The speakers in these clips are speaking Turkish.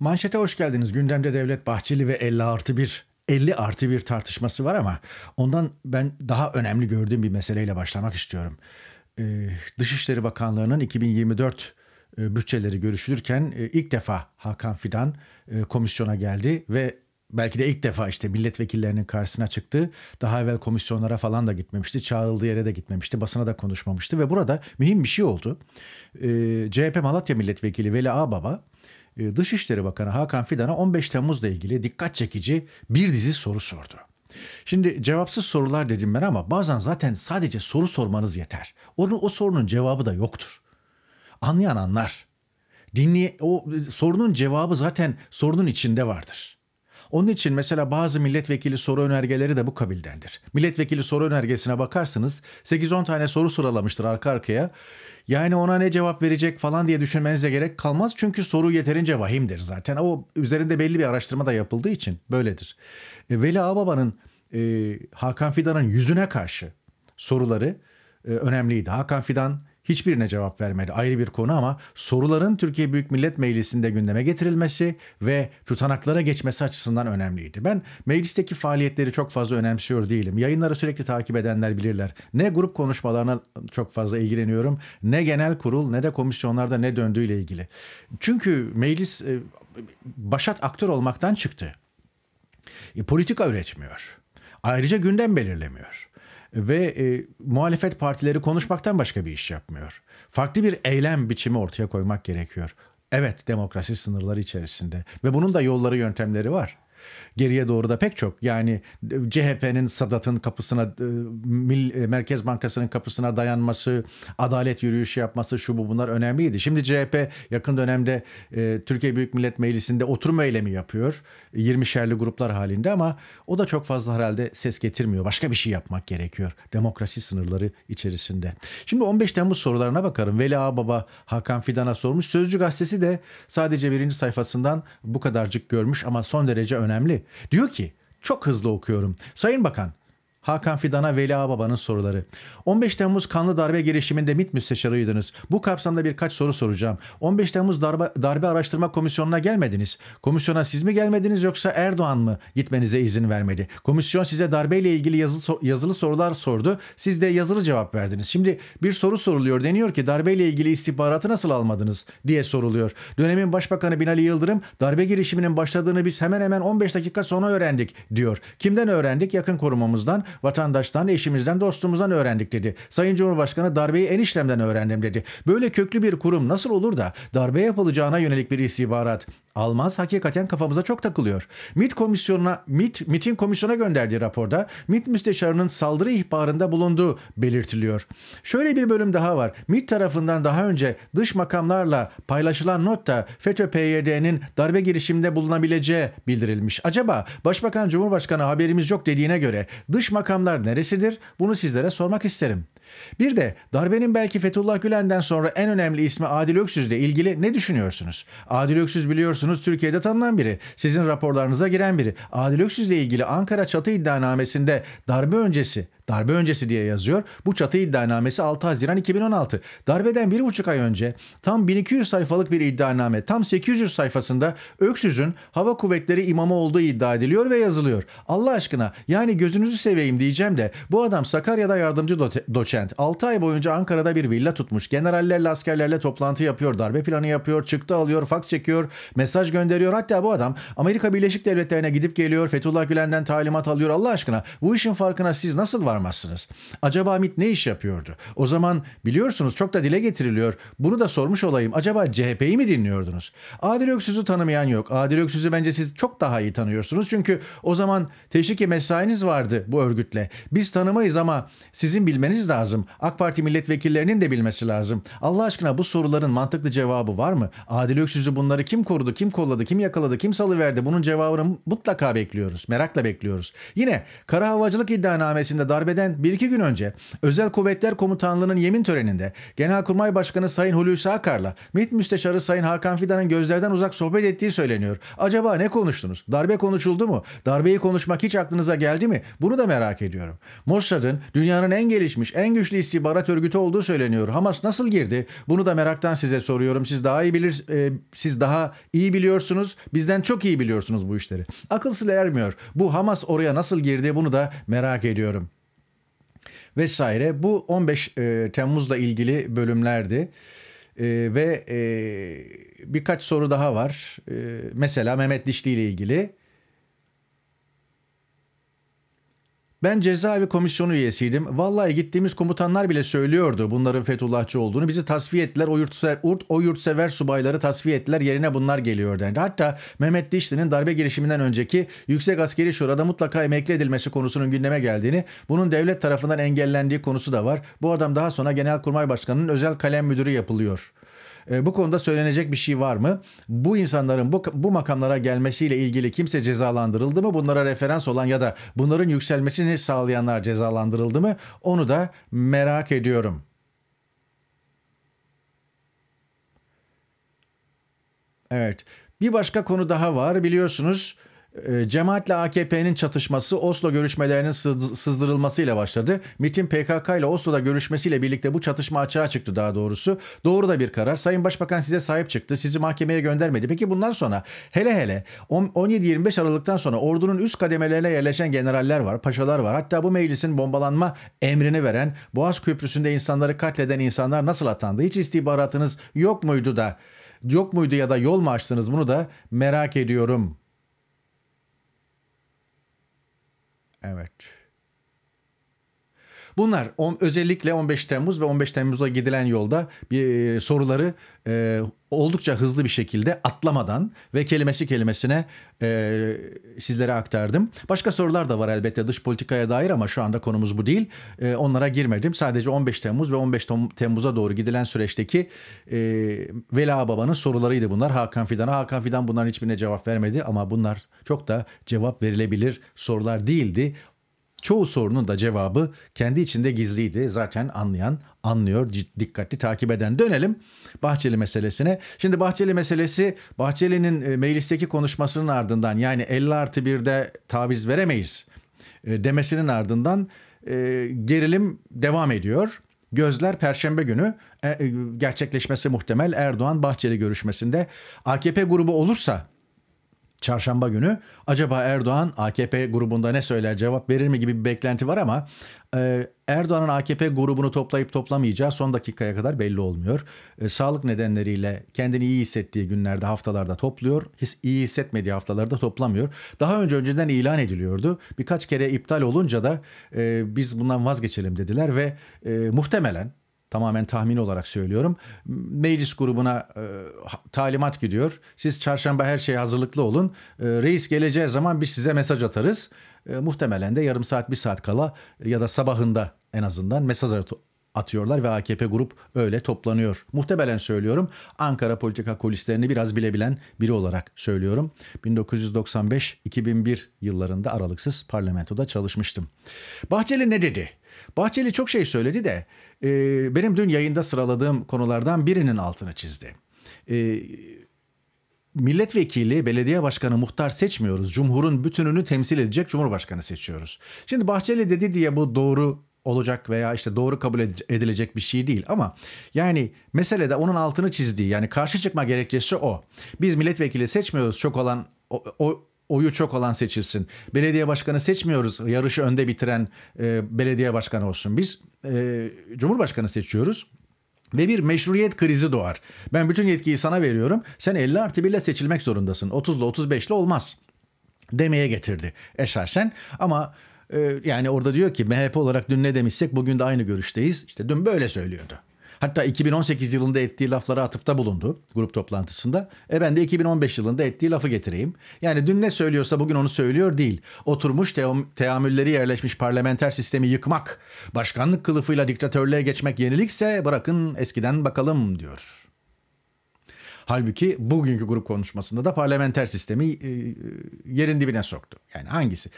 Manşete hoş geldiniz. Gündemde Devlet Bahçeli ve 50 artı 1 50 artı 1 tartışması var ama ondan ben daha önemli gördüğüm bir meseleyle başlamak istiyorum. Ee, Dışişleri Bakanlığı'nın 2024 e, bütçeleri görüşülürken e, ilk defa Hakan Fidan e, komisyona geldi ve belki de ilk defa işte milletvekillerinin karşısına çıktı. Daha evvel komisyonlara falan da gitmemişti. Çağrıldığı yere de gitmemişti. Basına da konuşmamıştı ve burada mühim bir şey oldu. Ee, CHP Malatya Milletvekili Veli Ağbaba ee, Dışişleri Bakanı Hakan Fidan'a 15 Temmuz'la ilgili dikkat çekici bir dizi soru sordu. Şimdi cevapsız sorular dedim ben ama bazen zaten sadece soru sormanız yeter. Onu o sorunun cevabı da yoktur. Anlayan anlar. Dinleye o sorunun cevabı zaten sorunun içinde vardır. Onun için mesela bazı milletvekili soru önergeleri de bu kabildendir. Milletvekili soru önergesine bakarsınız 8-10 tane soru sıralamıştır arka arkaya. Yani ona ne cevap verecek falan diye düşünmenize gerek kalmaz. Çünkü soru yeterince vahimdir zaten. O üzerinde belli bir araştırma da yapıldığı için böyledir. E, Veli Ağbaba'nın e, Hakan Fidan'ın yüzüne karşı soruları e, önemliydi. Hakan Fidan hiçbirine cevap vermedi. ayrı bir konu ama soruların Türkiye Büyük Millet Meclisi'nde gündeme getirilmesi ve tutanaklara geçmesi açısından önemliydi. Ben meclisteki faaliyetleri çok fazla önemsiyor değilim. Yayınları sürekli takip edenler bilirler. Ne grup konuşmalarına çok fazla ilgileniyorum ne genel kurul ne de komisyonlarda ne döndüğüyle ilgili. Çünkü meclis e, başat aktör olmaktan çıktı. E, politika üretmiyor. Ayrıca gündem belirlemiyor ve e, muhalefet partileri konuşmaktan başka bir iş yapmıyor. Farklı bir eylem biçimi ortaya koymak gerekiyor. Evet demokrasi sınırları içerisinde ve bunun da yolları yöntemleri var. Geriye doğru da pek çok. Yani CHP'nin Sadat'ın kapısına, e, e, Merkez Bankası'nın kapısına dayanması, adalet yürüyüşü yapması şu bu bunlar önemliydi. Şimdi CHP yakın dönemde e, Türkiye Büyük Millet Meclisi'nde oturma eylemi yapıyor. 20 şerli gruplar halinde ama o da çok fazla herhalde ses getirmiyor. Başka bir şey yapmak gerekiyor demokrasi sınırları içerisinde. Şimdi 15 Temmuz sorularına bakarım. Veli Ağbaba Hakan Fidan'a sormuş. Sözcü gazetesi de sadece birinci sayfasından bu kadarcık görmüş ama son derece önemli önemli. Diyor ki çok hızlı okuyorum. Sayın Bakan Hakan Fidan'a Veli Ağbaba'nın soruları. 15 Temmuz kanlı darbe girişiminde MİT müsteşarıydınız. Bu kapsamda birkaç soru soracağım. 15 Temmuz darbe, darbe araştırma komisyonuna gelmediniz. Komisyona siz mi gelmediniz yoksa Erdoğan mı gitmenize izin vermedi? Komisyon size darbeyle ilgili yazı, yazılı sorular sordu. Siz de yazılı cevap verdiniz. Şimdi bir soru soruluyor. Deniyor ki darbeyle ilgili istihbaratı nasıl almadınız diye soruluyor. Dönemin Başbakanı Binali Yıldırım darbe girişiminin başladığını biz hemen hemen 15 dakika sonra öğrendik diyor. Kimden öğrendik? Yakın korumamızdan vatandaştan, eşimizden, dostumuzdan öğrendik dedi. Sayın Cumhurbaşkanı darbeyi eniştemden öğrendim dedi. Böyle köklü bir kurum nasıl olur da darbe yapılacağına yönelik bir istihbarat, Almaz hakikaten kafamıza çok takılıyor. MIT komisyonuna MIT MIT'in komisyona gönderdiği raporda MIT müsteşarının saldırı ihbarında bulunduğu belirtiliyor. Şöyle bir bölüm daha var. MIT tarafından daha önce dış makamlarla paylaşılan notta FETÖ PYD'nin darbe girişiminde bulunabileceği bildirilmiş. Acaba Başbakan Cumhurbaşkanı haberimiz yok dediğine göre dış makamlar neresidir? Bunu sizlere sormak isterim. Bir de darbenin belki Fethullah Gülen'den sonra en önemli ismi Adil Öksüz'le ilgili ne düşünüyorsunuz? Adil Öksüz biliyorsunuz Türkiye'de tanınan biri. Sizin raporlarınıza giren biri. Adil Öksüz'le ilgili Ankara Çatı iddianamesinde darbe öncesi darbe öncesi diye yazıyor. Bu çatı iddianamesi 6 Haziran 2016. Darbeden 1,5 ay önce tam 1200 sayfalık bir iddianame tam 800 sayfasında Öksüz'ün hava kuvvetleri imamı olduğu iddia ediliyor ve yazılıyor. Allah aşkına yani gözünüzü seveyim diyeceğim de bu adam Sakarya'da yardımcı do- doçent. 6 ay boyunca Ankara'da bir villa tutmuş. Generallerle askerlerle toplantı yapıyor. Darbe planı yapıyor. Çıktı alıyor. Faks çekiyor. Mesaj gönderiyor. Hatta bu adam Amerika Birleşik Devletleri'ne gidip geliyor. Fethullah Gülen'den talimat alıyor. Allah aşkına bu işin farkına siz nasıl var varamazsınız. Acaba MIT ne iş yapıyordu? O zaman biliyorsunuz çok da dile getiriliyor. Bunu da sormuş olayım. Acaba CHP'yi mi dinliyordunuz? Adil Öksüz'ü tanımayan yok. Adil Öksüz'ü bence siz çok daha iyi tanıyorsunuz. Çünkü o zaman teşviki mesainiz vardı bu örgütle. Biz tanımayız ama sizin bilmeniz lazım. AK Parti milletvekillerinin de bilmesi lazım. Allah aşkına bu soruların mantıklı cevabı var mı? Adil Öksüz'ü bunları kim korudu, kim kolladı, kim yakaladı, kim salıverdi? Bunun cevabını mutlaka bekliyoruz. Merakla bekliyoruz. Yine kara havacılık iddianamesinde daha darbeden bir iki gün önce Özel Kuvvetler Komutanlığı'nın yemin töreninde Genelkurmay Başkanı Sayın Hulusi Akar'la MİT Müsteşarı Sayın Hakan Fidan'ın gözlerden uzak sohbet ettiği söyleniyor. Acaba ne konuştunuz? Darbe konuşuldu mu? Darbeyi konuşmak hiç aklınıza geldi mi? Bunu da merak ediyorum. Mossad'ın dünyanın en gelişmiş, en güçlü istihbarat örgütü olduğu söyleniyor. Hamas nasıl girdi? Bunu da meraktan size soruyorum. Siz daha iyi bilir, e, siz daha iyi biliyorsunuz. Bizden çok iyi biliyorsunuz bu işleri. Akılsız ermiyor. Bu Hamas oraya nasıl girdi? Bunu da merak ediyorum vesaire. Bu 15 e, Temmuz'la ilgili bölümlerdi. E, ve e, birkaç soru daha var. E, mesela Mehmet Dişli ile ilgili. Ben cezaevi komisyonu üyesiydim. Vallahi gittiğimiz komutanlar bile söylüyordu bunların Fethullahçı olduğunu. Bizi tasfiye ettiler. O yurtsever, o yurtsever subayları tasfiye ettiler. Yerine bunlar geliyor dendi. Hatta Mehmet Dişli'nin darbe girişiminden önceki Yüksek Askeri Şura'da mutlaka emekli edilmesi konusunun gündeme geldiğini, bunun devlet tarafından engellendiği konusu da var. Bu adam daha sonra Genelkurmay Başkanı'nın özel kalem müdürü yapılıyor.'' Ee, bu konuda söylenecek bir şey var mı? Bu insanların bu, bu makamlara gelmesiyle ilgili kimse cezalandırıldı mı? Bunlara referans olan ya da bunların yükselmesini sağlayanlar cezalandırıldı mı? Onu da merak ediyorum. Evet. Bir başka konu daha var biliyorsunuz. Ee, cemaatle AKP'nin çatışması Oslo görüşmelerinin sızdırılmasıyla başladı. MIT'in PKK ile Oslo'da görüşmesiyle birlikte bu çatışma açığa çıktı daha doğrusu. Doğru da bir karar. Sayın Başbakan size sahip çıktı. Sizi mahkemeye göndermedi. Peki bundan sonra hele hele 17-25 Aralık'tan sonra ordunun üst kademelerine yerleşen generaller var, paşalar var. Hatta bu meclisin bombalanma emrini veren Boğaz Köprüsü'nde insanları katleden insanlar nasıl atandı? Hiç istihbaratınız yok muydu da? Yok muydu ya da yol mu açtınız bunu da merak ediyorum.'' Evert Bunlar on, özellikle 15 Temmuz ve 15 Temmuz'a gidilen yolda bir e, soruları e, oldukça hızlı bir şekilde atlamadan ve kelimesi kelimesine e, sizlere aktardım. Başka sorular da var elbette dış politikaya dair ama şu anda konumuz bu değil. E, onlara girmedim. Sadece 15 Temmuz ve 15 Temmuz'a doğru gidilen süreçteki e, Vela Baba'nın sorularıydı bunlar. Hakan Fidan'a. Hakan Fidan bunların hiçbirine cevap vermedi ama bunlar çok da cevap verilebilir sorular değildi. Çoğu sorunun da cevabı kendi içinde gizliydi. Zaten anlayan anlıyor, dikkatli takip eden. Dönelim Bahçeli meselesine. Şimdi Bahçeli meselesi Bahçeli'nin e, meclisteki konuşmasının ardından yani 50 artı 1'de taviz veremeyiz e, demesinin ardından e, gerilim devam ediyor. Gözler Perşembe günü gerçekleşmesi muhtemel Erdoğan-Bahçeli görüşmesinde AKP grubu olursa çarşamba günü acaba Erdoğan AKP grubunda ne söyler cevap verir mi gibi bir beklenti var ama e, Erdoğan'ın AKP grubunu toplayıp toplamayacağı son dakikaya kadar belli olmuyor. E, sağlık nedenleriyle kendini iyi hissettiği günlerde haftalarda topluyor, his, iyi hissetmediği haftalarda toplamıyor. Daha önce önceden ilan ediliyordu. Birkaç kere iptal olunca da e, biz bundan vazgeçelim dediler ve e, muhtemelen Tamamen tahmin olarak söylüyorum. Meclis grubuna e, talimat gidiyor. Siz çarşamba her şeye hazırlıklı olun. E, reis geleceği zaman biz size mesaj atarız. E, muhtemelen de yarım saat bir saat kala ya da sabahında en azından mesaj atıyorlar ve AKP grup öyle toplanıyor. Muhtemelen söylüyorum. Ankara politika kulislerini biraz bilebilen biri olarak söylüyorum. 1995-2001 yıllarında aralıksız parlamentoda çalışmıştım. Bahçeli ne dedi? Bahçeli çok şey söyledi de e, benim dün yayında sıraladığım konulardan birinin altını çizdi. E, milletvekili, belediye başkanı, muhtar seçmiyoruz. Cumhurun bütününü temsil edecek cumhurbaşkanı seçiyoruz. Şimdi Bahçeli dedi diye bu doğru olacak veya işte doğru kabul edilecek bir şey değil ama yani mesele de onun altını çizdiği yani karşı çıkma gerekçesi o. Biz milletvekili seçmiyoruz çok olan o, o oyu çok olan seçilsin. Belediye başkanı seçmiyoruz. Yarışı önde bitiren e, belediye başkanı olsun. Biz e, cumhurbaşkanı seçiyoruz. Ve bir meşruiyet krizi doğar. Ben bütün yetkiyi sana veriyorum. Sen 50 artı 1 ile seçilmek zorundasın. 30 ile 35 ile olmaz demeye getirdi esasen. Ama e, yani orada diyor ki MHP olarak dün ne demişsek bugün de aynı görüşteyiz. İşte dün böyle söylüyordu. Hatta 2018 yılında ettiği laflara atıfta bulundu grup toplantısında. E ben de 2015 yılında ettiği lafı getireyim. Yani dün ne söylüyorsa bugün onu söylüyor değil. Oturmuş team, teamülleri yerleşmiş parlamenter sistemi yıkmak, başkanlık kılıfıyla diktatörlüğe geçmek yenilikse bırakın eskiden bakalım diyor. Halbuki bugünkü grup konuşmasında da parlamenter sistemi e, e, yerin dibine soktu. Yani hangisi?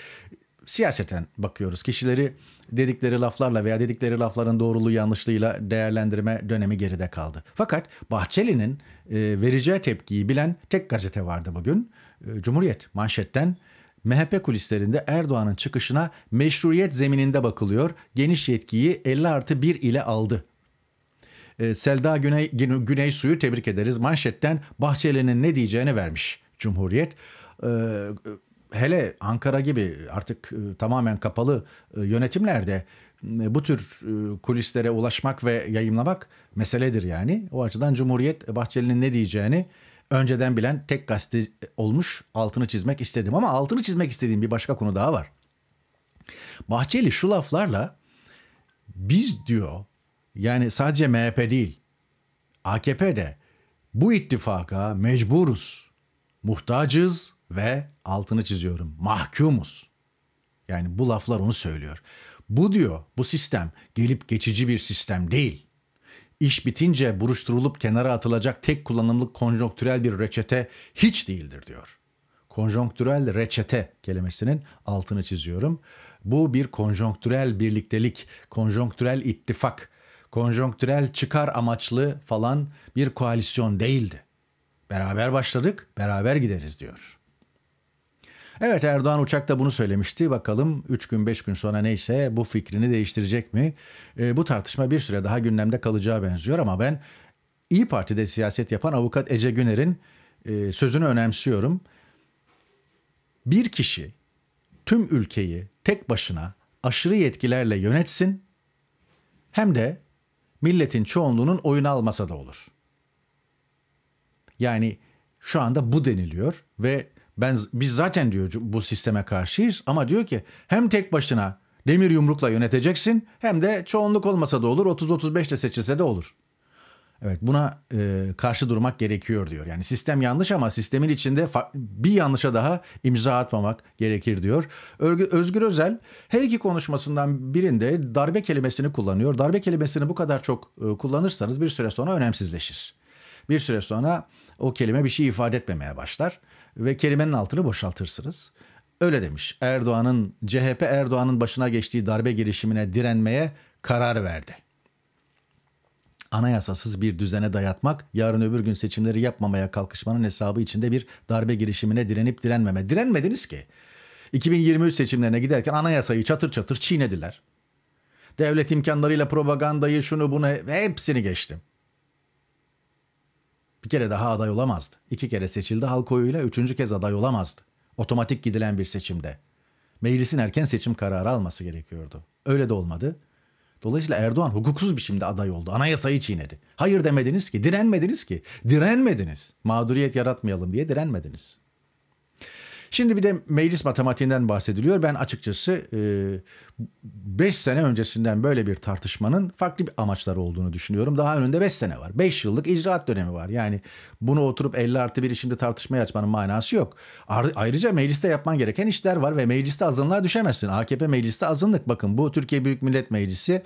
siyaseten bakıyoruz. Kişileri dedikleri laflarla veya dedikleri lafların doğruluğu yanlışlığıyla değerlendirme dönemi geride kaldı. Fakat Bahçeli'nin e, vereceği tepkiyi bilen tek gazete vardı bugün. E, Cumhuriyet manşetten MHP kulislerinde Erdoğan'ın çıkışına meşruiyet zemininde bakılıyor. Geniş yetkiyi 50 artı 1 ile aldı. E, Selda Güney, Güney Suyu tebrik ederiz. Manşetten Bahçeli'nin ne diyeceğini vermiş Cumhuriyet. E, hele Ankara gibi artık e, tamamen kapalı e, yönetimlerde e, bu tür kulislere ulaşmak ve yayımlamak meseledir yani. O açıdan Cumhuriyet Bahçeli'nin ne diyeceğini önceden bilen tek gazete olmuş altını çizmek istedim. Ama altını çizmek istediğim bir başka konu daha var. Bahçeli şu laflarla biz diyor yani sadece MHP değil AKP de bu ittifaka mecburuz, muhtacız ve altını çiziyorum mahkumuz. Yani bu laflar onu söylüyor. Bu diyor bu sistem gelip geçici bir sistem değil. İş bitince buruşturulup kenara atılacak tek kullanımlık konjonktürel bir reçete hiç değildir diyor. Konjonktürel reçete kelimesinin altını çiziyorum. Bu bir konjonktürel birliktelik, konjonktürel ittifak, konjonktürel çıkar amaçlı falan bir koalisyon değildi. Beraber başladık, beraber gideriz diyor.'' Evet Erdoğan uçakta bunu söylemişti. Bakalım 3 gün 5 gün sonra neyse bu fikrini değiştirecek mi? E, bu tartışma bir süre daha gündemde kalacağı benziyor ama ben İyi Parti'de siyaset yapan avukat Ece Güner'in e, sözünü önemsiyorum. Bir kişi tüm ülkeyi tek başına aşırı yetkilerle yönetsin hem de milletin çoğunluğunun oyunu almasa da olur. Yani şu anda bu deniliyor ve ben biz zaten diyor bu sisteme karşıyız ama diyor ki hem tek başına demir yumrukla yöneteceksin hem de çoğunluk olmasa da olur 30-35 de seçilse de olur. Evet buna e, karşı durmak gerekiyor diyor. Yani sistem yanlış ama sistemin içinde bir yanlışa daha imza atmamak gerekir diyor. Örgü, Özgür Özel her iki konuşmasından birinde darbe kelimesini kullanıyor. Darbe kelimesini bu kadar çok e, kullanırsanız bir süre sonra önemsizleşir. Bir süre sonra o kelime bir şey ifade etmemeye başlar ve kelimenin altını boşaltırsınız. Öyle demiş. Erdoğan'ın CHP Erdoğan'ın başına geçtiği darbe girişimine direnmeye karar verdi. Anayasasız bir düzene dayatmak, yarın öbür gün seçimleri yapmamaya kalkışmanın hesabı içinde bir darbe girişimine direnip direnmeme. Direnmediniz ki. 2023 seçimlerine giderken anayasayı çatır çatır çiğnediler. Devlet imkanlarıyla propagandayı şunu bunu hepsini geçtim. Bir kere daha aday olamazdı. İki kere seçildi halk oyuyla üçüncü kez aday olamazdı. Otomatik gidilen bir seçimde. Meclisin erken seçim kararı alması gerekiyordu. Öyle de olmadı. Dolayısıyla Erdoğan hukuksuz bir biçimde aday oldu. Anayasayı çiğnedi. Hayır demediniz ki, direnmediniz ki. Direnmediniz. Mağduriyet yaratmayalım diye direnmediniz. Şimdi bir de meclis matematiğinden bahsediliyor. Ben açıkçası 5 e, sene öncesinden böyle bir tartışmanın farklı bir amaçları olduğunu düşünüyorum. Daha önünde 5 sene var. 5 yıllık icraat dönemi var. Yani bunu oturup 50 artı 1'i şimdi tartışmaya açmanın manası yok. Ayrıca mecliste yapman gereken işler var ve mecliste azınlığa düşemezsin. AKP mecliste azınlık. Bakın bu Türkiye Büyük Millet Meclisi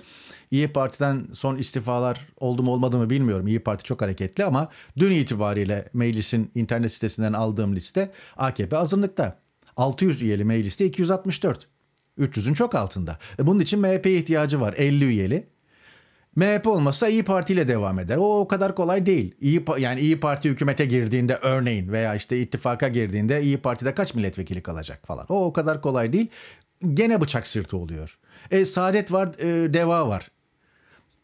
İyi Parti'den son istifalar oldu mu olmadı mı bilmiyorum. İyi Parti çok hareketli ama dün itibariyle meclisin internet sitesinden aldığım liste AKP azınlıkta. 600 üyeli mecliste 264. 300'ün çok altında. E, bunun için MHP'ye ihtiyacı var 50 üyeli. MHP olmasa İyi Parti ile devam eder. O o kadar kolay değil. İyi yani İyi Parti hükümete girdiğinde örneğin veya işte ittifaka girdiğinde İyi Parti'de kaç milletvekili kalacak falan. O o kadar kolay değil. Gene bıçak sırtı oluyor. E Saadet var, e, Deva var.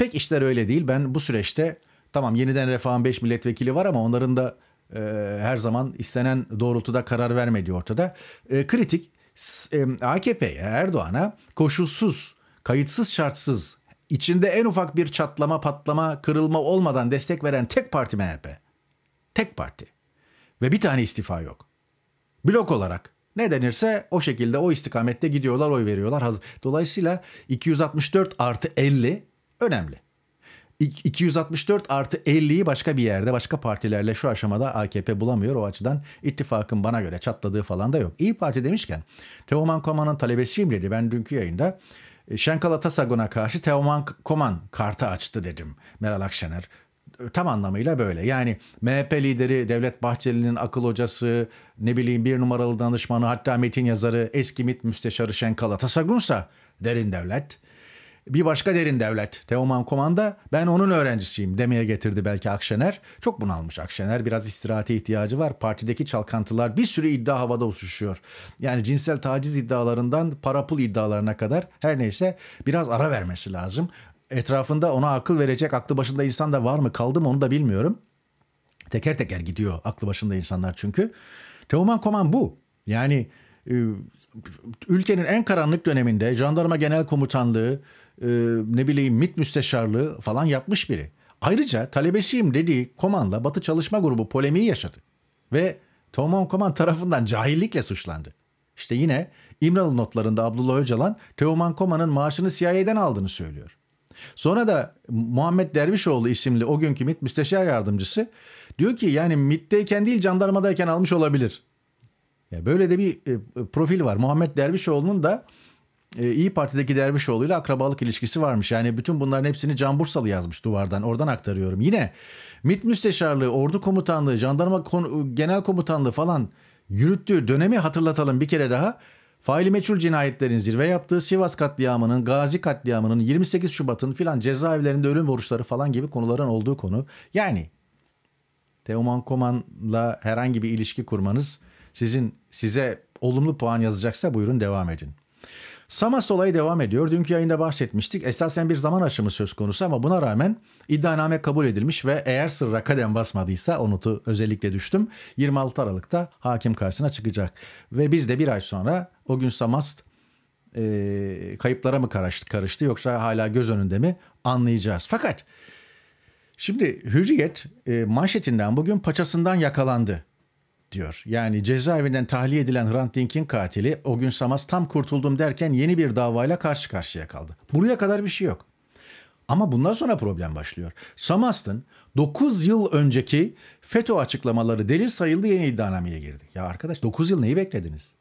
Pek işler öyle değil. Ben bu süreçte tamam yeniden refahın 5 milletvekili var ama onların da e, her zaman istenen doğrultuda karar vermediği ortada. E, kritik e, AKP'ye, Erdoğan'a koşulsuz, kayıtsız şartsız, içinde en ufak bir çatlama, patlama, kırılma olmadan destek veren tek parti MHP. Tek parti. Ve bir tane istifa yok. Blok olarak ne denirse o şekilde o istikamette gidiyorlar, oy veriyorlar. Dolayısıyla 264 artı 50 önemli. 264 artı 50'yi başka bir yerde başka partilerle şu aşamada AKP bulamıyor. O açıdan ittifakın bana göre çatladığı falan da yok. İyi Parti demişken Teoman Koman'ın talebesiyim dedi ben dünkü yayında. E, Şenkal Atasagun'a karşı Teoman Koman kartı açtı dedim Meral Akşener. E, tam anlamıyla böyle. Yani MHP lideri Devlet Bahçeli'nin akıl hocası, ne bileyim bir numaralı danışmanı hatta metin yazarı eski MİT müsteşarı Şenkal Atasagun'sa derin devlet bir başka derin devlet Teoman Komanda ben onun öğrencisiyim demeye getirdi belki Akşener. Çok bunalmış Akşener biraz istirahate ihtiyacı var. Partideki çalkantılar bir sürü iddia havada uçuşuyor. Yani cinsel taciz iddialarından para pul iddialarına kadar her neyse biraz ara vermesi lazım. Etrafında ona akıl verecek aklı başında insan da var mı kaldı mı onu da bilmiyorum. Teker teker gidiyor aklı başında insanlar çünkü. Teoman Koman bu. Yani e, ülkenin en karanlık döneminde jandarma genel komutanlığı e, ne bileyim mit müsteşarlığı falan yapmış biri. Ayrıca talebesiyim dediği Koman'la Batı Çalışma Grubu polemiği yaşadı. Ve Teoman Koman tarafından cahillikle suçlandı. İşte yine İmralı notlarında Abdullah Öcalan Teoman Koman'ın maaşını CIA'den aldığını söylüyor. Sonra da Muhammed Dervişoğlu isimli o günkü mit müsteşar yardımcısı diyor ki yani mitteyken değil jandarmadayken almış olabilir. Ya böyle de bir e, profil var. Muhammed Dervişoğlu'nun da e, İyi Parti'deki Dervişoğlu ile akrabalık ilişkisi varmış. Yani bütün bunların hepsini Can Bursalı yazmış duvardan. Oradan aktarıyorum. Yine MİT Müsteşarlığı, Ordu Komutanlığı, Jandarma Genel Komutanlığı falan yürüttüğü dönemi hatırlatalım bir kere daha. Faili meçhul cinayetlerin zirve yaptığı Sivas katliamının, Gazi katliamının, 28 Şubat'ın filan cezaevlerinde ölüm borçları falan gibi konuların olduğu konu. Yani Teoman Koman'la herhangi bir ilişki kurmanız sizin size olumlu puan yazacaksa buyurun devam edin. Samas olayı devam ediyor. Dünkü yayında bahsetmiştik. Esasen bir zaman aşımı söz konusu ama buna rağmen iddianame kabul edilmiş ve eğer sırra kadem basmadıysa o özellikle düştüm. 26 Aralık'ta hakim karşısına çıkacak. Ve biz de bir ay sonra o gün Samast e, kayıplara mı karıştı, karıştı yoksa hala göz önünde mi anlayacağız. Fakat şimdi Hürriyet e, manşetinden bugün paçasından yakalandı diyor. Yani cezaevinden tahliye edilen Hrant Dink'in katili o gün Samas tam kurtuldum derken yeni bir davayla karşı karşıya kaldı. Buraya kadar bir şey yok. Ama bundan sonra problem başlıyor. Samast'ın 9 yıl önceki FETÖ açıklamaları delil sayıldı yeni iddianameye girdi. Ya arkadaş 9 yıl neyi beklediniz?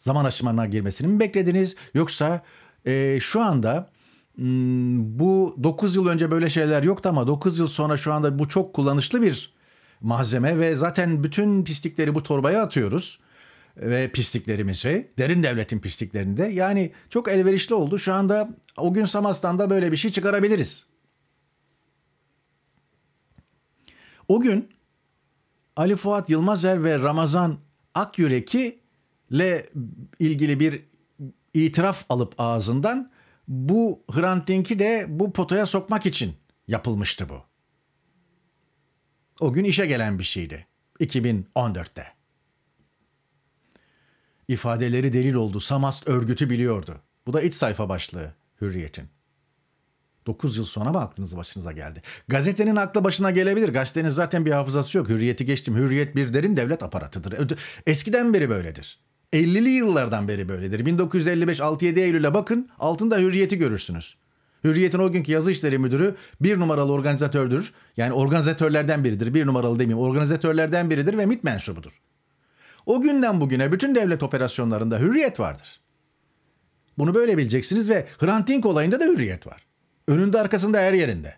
Zaman aşımına girmesini mi beklediniz? Yoksa e, şu anda hmm, bu 9 yıl önce böyle şeyler yoktu ama 9 yıl sonra şu anda bu çok kullanışlı bir malzeme ve zaten bütün pislikleri bu torbaya atıyoruz ve pisliklerimizi derin devletin pisliklerini de yani çok elverişli oldu. Şu anda o gün Samas'tan böyle bir şey çıkarabiliriz. O gün Ali Fuat Yılmazer ve Ramazan Akyürek'i ile ilgili bir itiraf alıp ağzından bu Hrant Dink'i de bu potaya sokmak için yapılmıştı bu. O gün işe gelen bir şeydi. 2014'te. İfadeleri delil oldu. Samast örgütü biliyordu. Bu da iç sayfa başlığı Hürriyet'in. 9 yıl sonra mı aklınız başınıza geldi? Gazetenin aklı başına gelebilir. Gazetenin zaten bir hafızası yok. Hürriyeti geçtim. Hürriyet bir derin devlet aparatıdır. Eskiden beri böyledir. 50'li yıllardan beri böyledir. 1955 6-7 Eylül'e bakın altında hürriyeti görürsünüz. Hürriyet'in o günkü yazı işleri müdürü bir numaralı organizatördür. Yani organizatörlerden biridir. Bir numaralı demeyeyim organizatörlerden biridir ve MIT mensubudur. O günden bugüne bütün devlet operasyonlarında hürriyet vardır. Bunu böyle bileceksiniz ve Hrant Dink olayında da hürriyet var. Önünde arkasında her yerinde.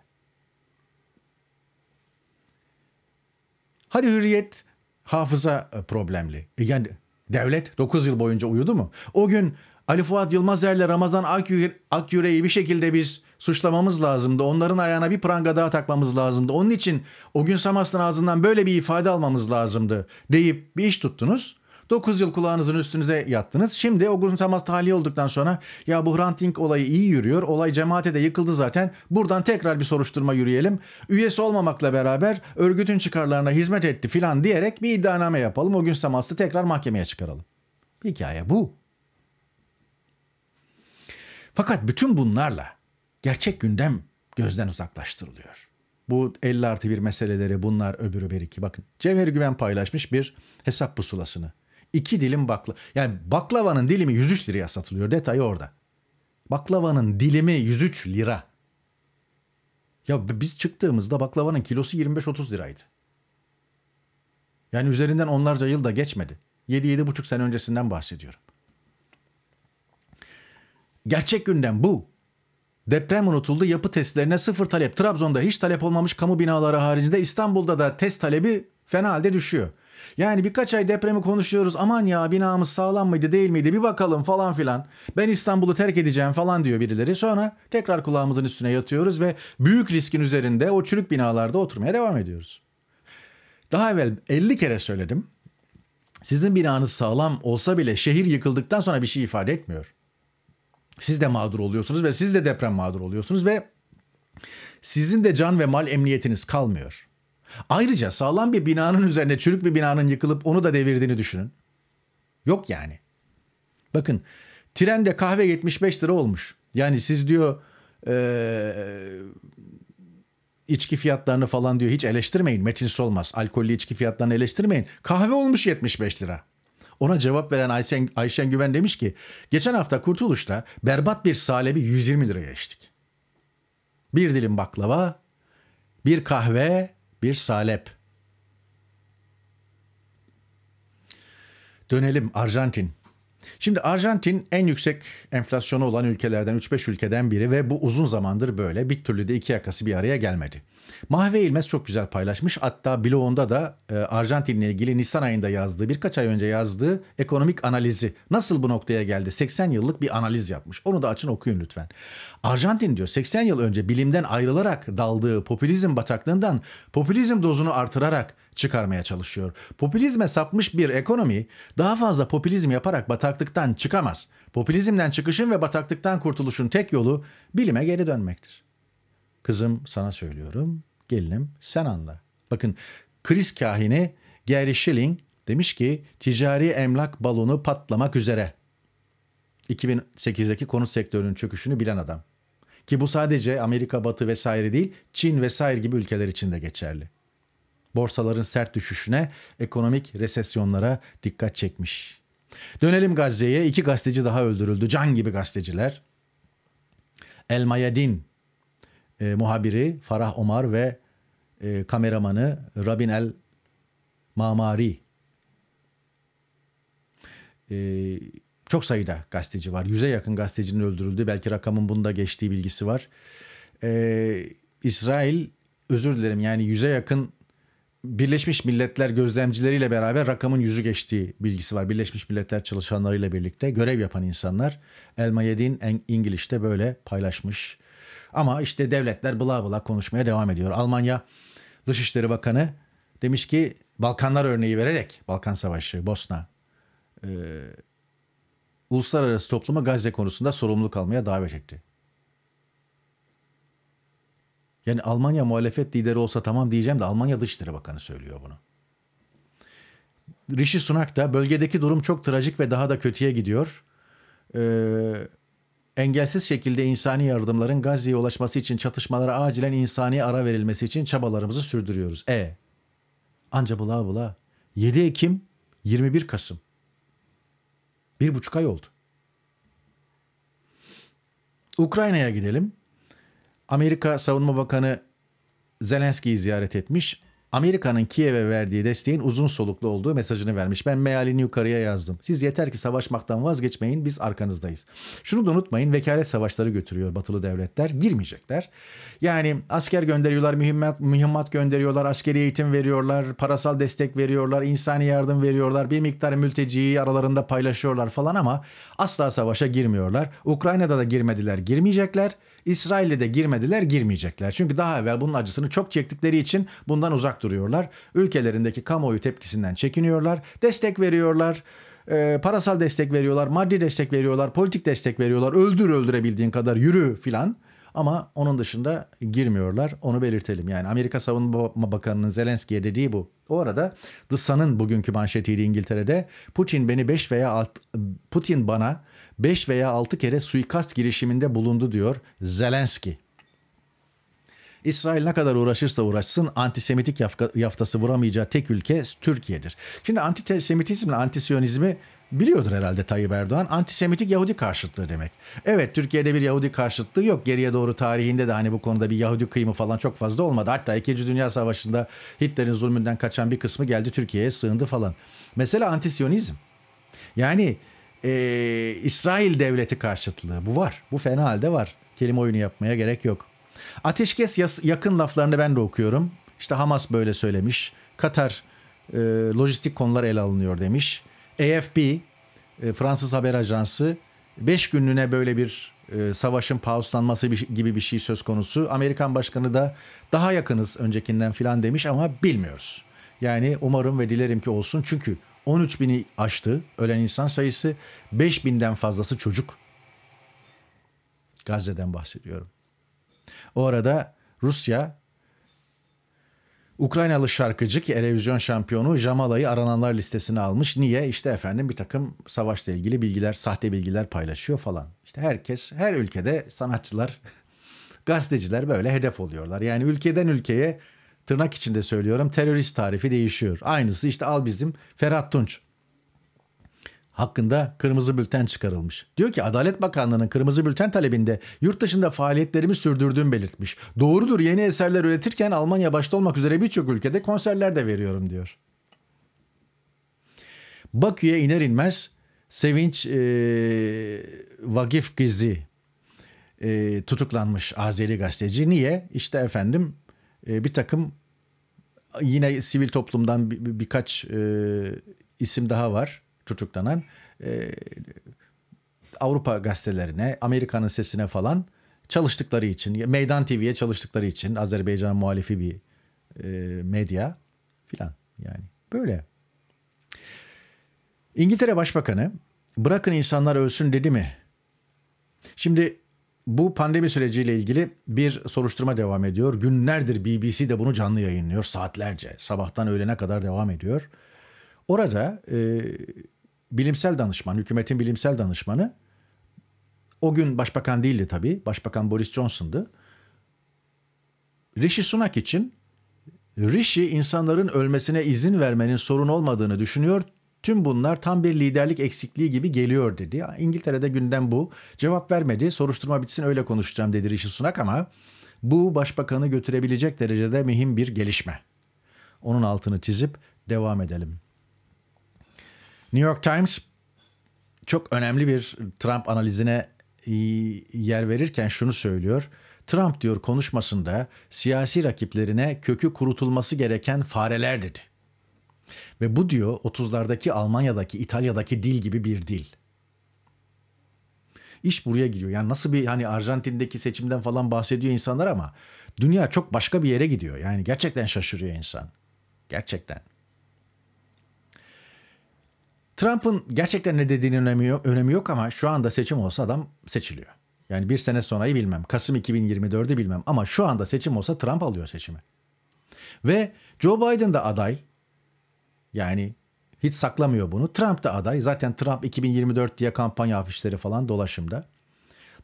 Hadi hürriyet hafıza problemli. E, yani devlet 9 yıl boyunca uyudu mu? O gün Ali Fuat Yılmazer'le Ramazan Akyüre, Akyüre'yi bir şekilde biz suçlamamız lazımdı. Onların ayağına bir pranga daha takmamız lazımdı. Onun için o gün samastın ağzından böyle bir ifade almamız lazımdı deyip bir iş tuttunuz. 9 yıl kulağınızın üstünüze yattınız. Şimdi o gün Samas tahliye olduktan sonra ya bu Hrant Dink olayı iyi yürüyor. Olay cemaate de yıkıldı zaten. Buradan tekrar bir soruşturma yürüyelim. Üyesi olmamakla beraber örgütün çıkarlarına hizmet etti filan diyerek bir iddianame yapalım. O gün samastı tekrar mahkemeye çıkaralım. Hikaye bu. Fakat bütün bunlarla gerçek gündem gözden uzaklaştırılıyor. Bu 50 artı bir meseleleri bunlar öbürü bir iki. Bakın Cevher Güven paylaşmış bir hesap pusulasını. İki dilim bakla. Yani baklavanın dilimi 103 liraya satılıyor. Detayı orada. Baklavanın dilimi 103 lira. Ya biz çıktığımızda baklavanın kilosu 25-30 liraydı. Yani üzerinden onlarca yıl da geçmedi. 7-7,5 sene öncesinden bahsediyorum. Gerçek gündem bu. Deprem unutuldu, yapı testlerine sıfır talep. Trabzon'da hiç talep olmamış kamu binaları haricinde İstanbul'da da test talebi fena halde düşüyor. Yani birkaç ay depremi konuşuyoruz. Aman ya binamız sağlam mıydı değil miydi bir bakalım falan filan. Ben İstanbul'u terk edeceğim falan diyor birileri. Sonra tekrar kulağımızın üstüne yatıyoruz ve büyük riskin üzerinde o çürük binalarda oturmaya devam ediyoruz. Daha evvel 50 kere söyledim. Sizin binanız sağlam olsa bile şehir yıkıldıktan sonra bir şey ifade etmiyor siz de mağdur oluyorsunuz ve siz de deprem mağdur oluyorsunuz ve sizin de can ve mal emniyetiniz kalmıyor. Ayrıca sağlam bir binanın üzerine çürük bir binanın yıkılıp onu da devirdiğini düşünün. Yok yani. Bakın trende kahve 75 lira olmuş. Yani siz diyor ee, içki fiyatlarını falan diyor hiç eleştirmeyin. metinsiz olmaz. alkollü içki fiyatlarını eleştirmeyin. Kahve olmuş 75 lira. Ona cevap veren Ayşen, Ayşen Güven demiş ki geçen hafta Kurtuluş'ta berbat bir salebi 120 liraya içtik. Bir dilim baklava, bir kahve, bir salep. Dönelim Arjantin. Şimdi Arjantin en yüksek enflasyonu olan ülkelerden 3-5 ülkeden biri ve bu uzun zamandır böyle bir türlü de iki yakası bir araya gelmedi. Mahve İlmez çok güzel paylaşmış. Hatta bloğunda da e, Arjantin'le ilgili Nisan ayında yazdığı, birkaç ay önce yazdığı ekonomik analizi nasıl bu noktaya geldi? 80 yıllık bir analiz yapmış. Onu da açın okuyun lütfen. Arjantin diyor 80 yıl önce bilimden ayrılarak daldığı popülizm bataklığından popülizm dozunu artırarak çıkarmaya çalışıyor. Popülizme sapmış bir ekonomi daha fazla popülizm yaparak bataklıktan çıkamaz. Popülizmden çıkışın ve bataklıktan kurtuluşun tek yolu bilime geri dönmektir. Kızım sana söylüyorum. Gelinim sen anla. Bakın kriz kahini Gary Schilling demiş ki ticari emlak balonu patlamak üzere. 2008'deki konut sektörünün çöküşünü bilen adam. Ki bu sadece Amerika Batı vesaire değil, Çin vesaire gibi ülkeler için de geçerli. Borsaların sert düşüşüne, ekonomik resesyonlara dikkat çekmiş. Dönelim Gazze'ye. iki gazeteci daha öldürüldü. Can gibi gazeteciler. El Mayadin e, muhabiri Farah Omar ve e, kameramanı Rabin El Mamari. E, çok sayıda gazeteci var. Yüze yakın gazetecinin öldürüldüğü belki rakamın bunda geçtiği bilgisi var. E, İsrail özür dilerim yani yüze yakın Birleşmiş Milletler gözlemcileriyle beraber rakamın yüzü geçtiği bilgisi var. Birleşmiş Milletler çalışanlarıyla birlikte görev yapan insanlar Elmayedin English'te böyle paylaşmış. Ama işte devletler bla bla konuşmaya devam ediyor. Almanya Dışişleri Bakanı demiş ki Balkanlar örneği vererek Balkan Savaşı, Bosna e, uluslararası topluma Gazze konusunda sorumluluk almaya davet etti. Yani Almanya muhalefet lideri olsa tamam diyeceğim de Almanya Dışişleri Bakanı söylüyor bunu. Rishi Sunak da bölgedeki durum çok trajik ve daha da kötüye gidiyor. Ee, engelsiz şekilde insani yardımların Gazze'ye ulaşması için çatışmalara acilen insani ara verilmesi için çabalarımızı sürdürüyoruz. E. Anca bula bula. 7 Ekim 21 Kasım. Bir buçuk ay oldu. Ukrayna'ya gidelim. Amerika Savunma Bakanı Zelenski'yi ziyaret etmiş. Amerika'nın Kiev'e verdiği desteğin uzun soluklu olduğu mesajını vermiş. Ben mealini yukarıya yazdım. Siz yeter ki savaşmaktan vazgeçmeyin biz arkanızdayız. Şunu da unutmayın vekalet savaşları götürüyor batılı devletler. Girmeyecekler. Yani asker gönderiyorlar, mühimmat, mühimmat gönderiyorlar, askeri eğitim veriyorlar, parasal destek veriyorlar, insani yardım veriyorlar. Bir miktar mülteciyi aralarında paylaşıyorlar falan ama asla savaşa girmiyorlar. Ukrayna'da da girmediler, girmeyecekler. İsrail'e de girmediler, girmeyecekler. Çünkü daha evvel bunun acısını çok çektikleri için bundan uzak duruyorlar. Ülkelerindeki kamuoyu tepkisinden çekiniyorlar, destek veriyorlar e, parasal destek veriyorlar, maddi destek veriyorlar, politik destek veriyorlar. Öldür öldürebildiğin kadar yürü filan. Ama onun dışında girmiyorlar. Onu belirtelim. Yani Amerika Savunma Bakanı'nın Zelenski'ye dediği bu. O arada The Sun'ın bugünkü manşetiydi İngiltere'de. Putin beni 5 veya alt, Putin bana 5 veya 6 kere suikast girişiminde bulundu diyor Zelenski. İsrail ne kadar uğraşırsa uğraşsın antisemitik yaftası vuramayacağı tek ülke Türkiye'dir. Şimdi antisemitizmle antisiyonizmi biliyordur herhalde Tayyip Erdoğan. Antisemitik Yahudi karşıtlığı demek. Evet Türkiye'de bir Yahudi karşıtlığı yok. Geriye doğru tarihinde de hani bu konuda bir Yahudi kıyımı falan çok fazla olmadı. Hatta 2. Dünya Savaşı'nda Hitler'in zulmünden kaçan bir kısmı geldi Türkiye'ye sığındı falan. Mesela antisiyonizm. Yani e, İsrail devleti karşıtlığı. Bu var. Bu fena halde var. Kelime oyunu yapmaya gerek yok. Ateşkes yakın laflarını ben de okuyorum. İşte Hamas böyle söylemiş. Katar e, lojistik konular ele alınıyor demiş. AFP e, Fransız haber ajansı 5 günlüğüne böyle bir e, savaşın pauslanması gibi bir şey söz konusu. Amerikan başkanı da daha yakınız öncekinden filan demiş ama bilmiyoruz. Yani umarım ve dilerim ki olsun çünkü 13 bini aştı ölen insan sayısı. 5 binden fazlası çocuk. Gazze'den bahsediyorum. O arada Rusya Ukraynalı şarkıcı ki Erevizyon şampiyonu Jamala'yı arananlar listesine almış. Niye? İşte efendim bir takım savaşla ilgili bilgiler, sahte bilgiler paylaşıyor falan. İşte herkes, her ülkede sanatçılar, gazeteciler böyle hedef oluyorlar. Yani ülkeden ülkeye tırnak içinde söylüyorum terörist tarifi değişiyor. Aynısı işte al bizim Ferhat Tunç hakkında kırmızı bülten çıkarılmış. Diyor ki Adalet Bakanlığı'nın kırmızı bülten talebinde yurt dışında faaliyetlerimi sürdürdüğüm belirtmiş. Doğrudur yeni eserler üretirken Almanya başta olmak üzere birçok ülkede konserler de veriyorum diyor. Bakü'ye iner inmez Sevinç e, Vagif Gizi e, tutuklanmış Azeri gazeteci. Niye? İşte efendim e, bir takım yine sivil toplumdan bir, bir, birkaç e, isim daha var tutuklanan. E, Avrupa gazetelerine, Amerika'nın sesine falan çalıştıkları için, Meydan TV'ye çalıştıkları için Azerbaycan muhalifi bir e, medya filan yani böyle. İngiltere Başbakanı bırakın insanlar ölsün dedi mi? Şimdi bu pandemi süreciyle ilgili bir soruşturma devam ediyor. Günlerdir BBC de bunu canlı yayınlıyor saatlerce. Sabahtan öğlene kadar devam ediyor. Orada e, bilimsel danışman, hükümetin bilimsel danışmanı o gün başbakan değildi tabii. Başbakan Boris Johnson'dı. Rishi Sunak için Rishi insanların ölmesine izin vermenin sorun olmadığını düşünüyor. Tüm bunlar tam bir liderlik eksikliği gibi geliyor dedi. İngiltere'de gündem bu. Cevap vermedi. Soruşturma bitsin öyle konuşacağım dedi Rishi Sunak ama bu başbakanı götürebilecek derecede mühim bir gelişme. Onun altını çizip devam edelim. New York Times çok önemli bir Trump analizine e, yer verirken şunu söylüyor. Trump diyor konuşmasında siyasi rakiplerine kökü kurutulması gereken fareler dedi. Ve bu diyor 30'lardaki Almanya'daki, İtalya'daki dil gibi bir dil. İş buraya giriyor. Yani nasıl bir hani Arjantin'deki seçimden falan bahsediyor insanlar ama dünya çok başka bir yere gidiyor. Yani gerçekten şaşırıyor insan. Gerçekten. Trump'ın gerçekten ne dediğinin önemi yok, önemi yok ama şu anda seçim olsa adam seçiliyor. Yani bir sene sonrayı bilmem. Kasım 2024'ü bilmem. Ama şu anda seçim olsa Trump alıyor seçimi. Ve Joe Biden de aday. Yani hiç saklamıyor bunu. Trump da aday. Zaten Trump 2024 diye kampanya afişleri falan dolaşımda.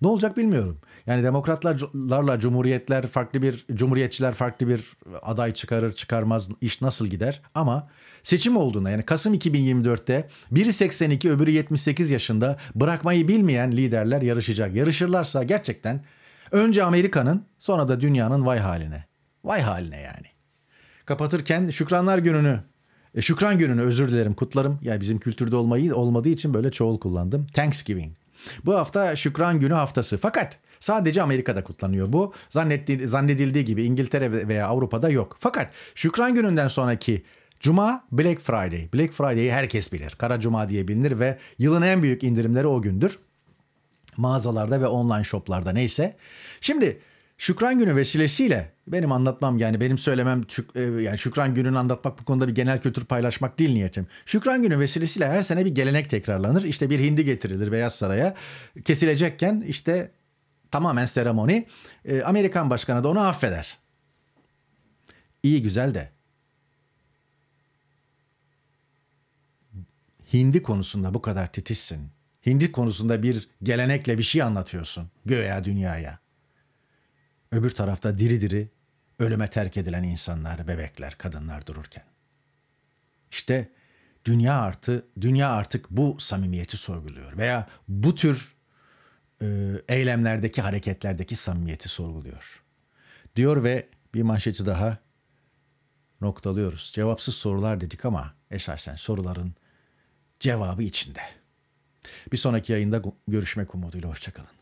Ne olacak bilmiyorum. Yani demokratlarla cumhuriyetler farklı bir cumhuriyetçiler farklı bir aday çıkarır çıkarmaz iş nasıl gider ama seçim olduğuna yani Kasım 2024'te biri 82 öbürü 78 yaşında bırakmayı bilmeyen liderler yarışacak. Yarışırlarsa gerçekten önce Amerika'nın sonra da dünyanın vay haline. Vay haline yani. Kapatırken şükranlar gününü e, şükran gününü özür dilerim kutlarım. Ya yani bizim kültürde olmayı olmadığı için böyle çoğul kullandım. Thanksgiving. Bu hafta şükran günü haftası. Fakat Sadece Amerika'da kutlanıyor bu. Zannetti, zannedildiği gibi İngiltere veya Avrupa'da yok. Fakat Şükran gününden sonraki Cuma Black Friday. Black Friday'i herkes bilir. Kara Cuma diye bilinir ve yılın en büyük indirimleri o gündür. Mağazalarda ve online shoplarda neyse. Şimdi Şükran Günü vesilesiyle benim anlatmam yani benim söylemem e, yani Şükran Günü'nü anlatmak bu konuda bir genel kültür paylaşmak değil niyetim. Şükran Günü vesilesiyle her sene bir gelenek tekrarlanır. İşte bir hindi getirilir Beyaz Saray'a. Kesilecekken işte tamamen seremoni e, Amerikan başkanı da onu affeder. İyi güzel de hindi konusunda bu kadar titizsin. Hindi konusunda bir gelenekle bir şey anlatıyorsun göğe dünyaya. Öbür tarafta diri diri ölüme terk edilen insanlar, bebekler, kadınlar dururken. İşte dünya artı dünya artık bu samimiyeti sorguluyor veya bu tür e, eylemlerdeki hareketlerdeki samimiyeti sorguluyor. Diyor ve bir manşeti daha noktalıyoruz. Cevapsız sorular dedik ama esasen soruların cevabı içinde. Bir sonraki yayında görüşmek umuduyla hoşçakalın.